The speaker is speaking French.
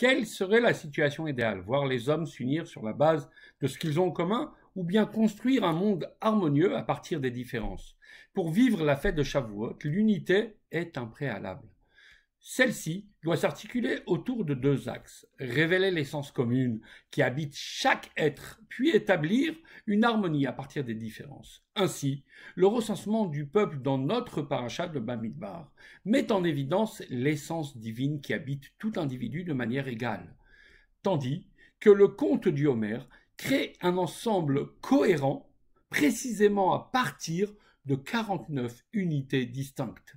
Quelle serait la situation idéale Voir les hommes s'unir sur la base de ce qu'ils ont en commun ou bien construire un monde harmonieux à partir des différences Pour vivre la fête de Shavuot, l'unité est un préalable. Celle-ci doit s'articuler autour de deux axes, révéler l'essence commune qui habite chaque être, puis établir une harmonie à partir des différences. Ainsi, le recensement du peuple dans notre paracha de Bamidbar met en évidence l'essence divine qui habite tout individu de manière égale, tandis que le conte du Homer crée un ensemble cohérent précisément à partir de 49 unités distinctes.